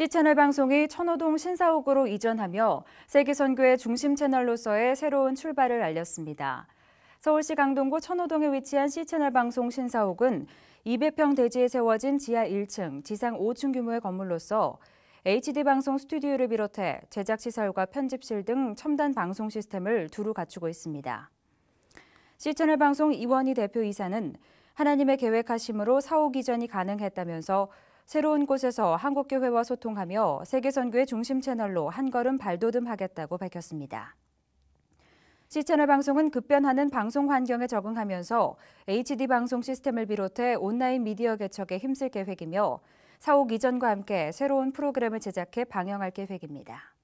C채널 방송이 천호동 신사옥으로 이전하며 세계선교의 중심 채널로서의 새로운 출발을 알렸습니다. 서울시 강동구 천호동에 위치한 C채널 방송 신사옥은 200평 대지에 세워진 지하 1층, 지상 5층 규모의 건물로서 HD 방송 스튜디오를 비롯해 제작 시설과 편집실 등 첨단 방송 시스템을 두루 갖추고 있습니다. C채널 방송 이원희 대표 이사는 하나님의 계획하심으로 사옥 이전이 가능했다면서 새로운 곳에서 한국교회와 소통하며 세계선교의 중심 채널로 한 걸음 발돋움하겠다고 밝혔습니다. C채널 방송은 급변하는 방송 환경에 적응하면서 HD 방송 시스템을 비롯해 온라인 미디어 개척에 힘쓸 계획이며 사옥 이전과 함께 새로운 프로그램을 제작해 방영할 계획입니다.